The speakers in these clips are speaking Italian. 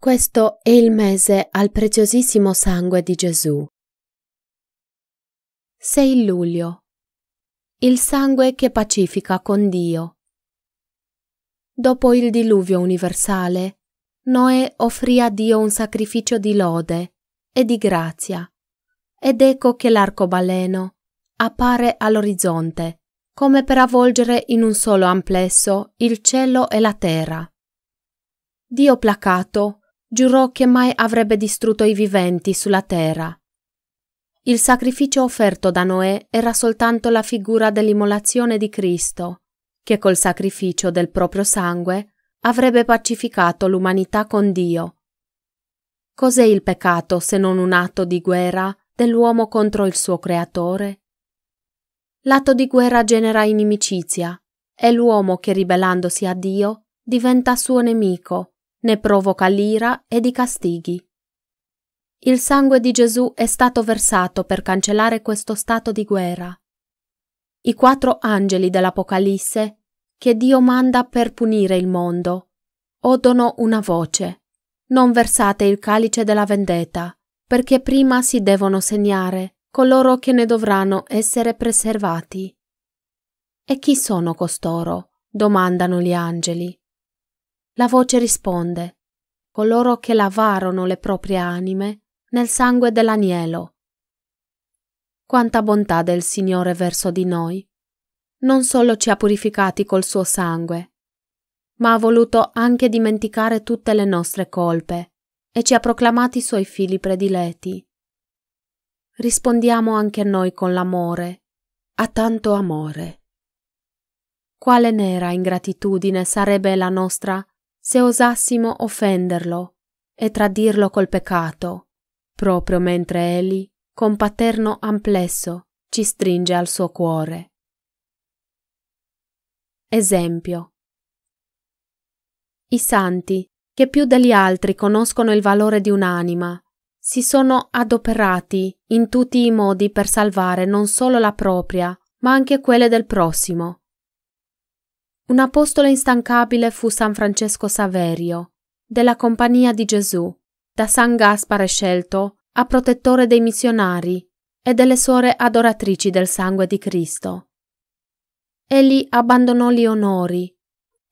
Questo è il mese al preziosissimo sangue di Gesù. 6 luglio. Il sangue che pacifica con Dio. Dopo il diluvio universale, Noè offrì a Dio un sacrificio di lode e di grazia. Ed ecco che l'arcobaleno appare all'orizzonte, come per avvolgere in un solo amplesso il cielo e la terra. Dio placato giurò che mai avrebbe distrutto i viventi sulla terra. Il sacrificio offerto da Noè era soltanto la figura dell'immolazione di Cristo, che col sacrificio del proprio sangue avrebbe pacificato l'umanità con Dio. Cos'è il peccato se non un atto di guerra dell'uomo contro il suo creatore? L'atto di guerra genera inimicizia. È l'uomo che ribellandosi a Dio diventa suo nemico ne provoca l'ira ed i castighi. Il sangue di Gesù è stato versato per cancellare questo stato di guerra. I quattro angeli dell'Apocalisse, che Dio manda per punire il mondo, odono una voce. Non versate il calice della vendetta, perché prima si devono segnare coloro che ne dovranno essere preservati. E chi sono costoro? domandano gli angeli la voce risponde coloro che lavarono le proprie anime nel sangue dell'agnello. Quanta bontà del Signore verso di noi! Non solo ci ha purificati col suo sangue, ma ha voluto anche dimenticare tutte le nostre colpe e ci ha proclamati suoi figli prediletti. Rispondiamo anche noi con l'amore, a tanto amore. Quale nera ingratitudine sarebbe la nostra se osassimo offenderlo e tradirlo col peccato, proprio mentre egli, con paterno amplesso, ci stringe al suo cuore. Esempio. I santi, che più degli altri conoscono il valore di un'anima, si sono adoperati in tutti i modi per salvare non solo la propria, ma anche quelle del prossimo. Un apostolo instancabile fu San Francesco Saverio, della Compagnia di Gesù, da San Gaspare scelto a protettore dei missionari e delle suore adoratrici del sangue di Cristo. Egli abbandonò gli onori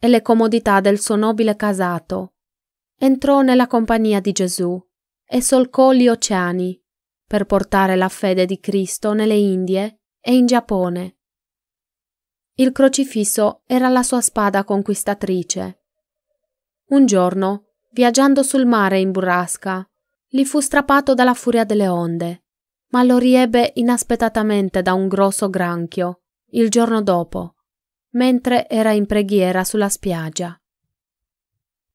e le comodità del suo nobile casato, entrò nella Compagnia di Gesù e solcò gli oceani per portare la fede di Cristo nelle Indie e in Giappone. Il crocifisso era la sua spada conquistatrice. Un giorno, viaggiando sul mare in burrasca, gli fu strappato dalla furia delle onde, ma lo riebbe inaspettatamente da un grosso granchio il giorno dopo, mentre era in preghiera sulla spiaggia.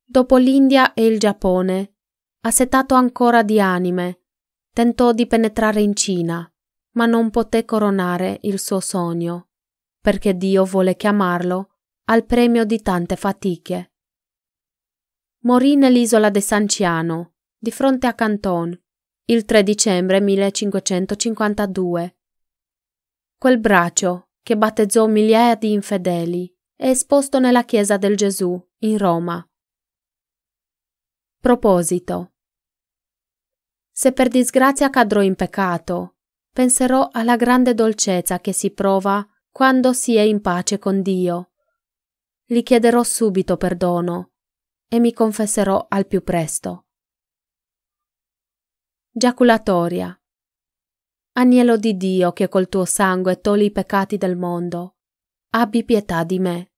Dopo l'India e il Giappone, assetato ancora di anime, tentò di penetrare in Cina, ma non poté coronare il suo sogno perché Dio vuole chiamarlo al premio di tante fatiche. Morì nell'isola di Sanciano, di fronte a Canton, il 3 dicembre 1552. Quel braccio, che battezzò migliaia di infedeli, è esposto nella chiesa del Gesù, in Roma. Proposito. Se per disgrazia cadrò in peccato, penserò alla grande dolcezza che si prova quando si è in pace con Dio. Gli chiederò subito perdono e mi confesserò al più presto. Giaculatoria. Agnello di Dio che col tuo sangue togli i peccati del mondo, abbi pietà di me.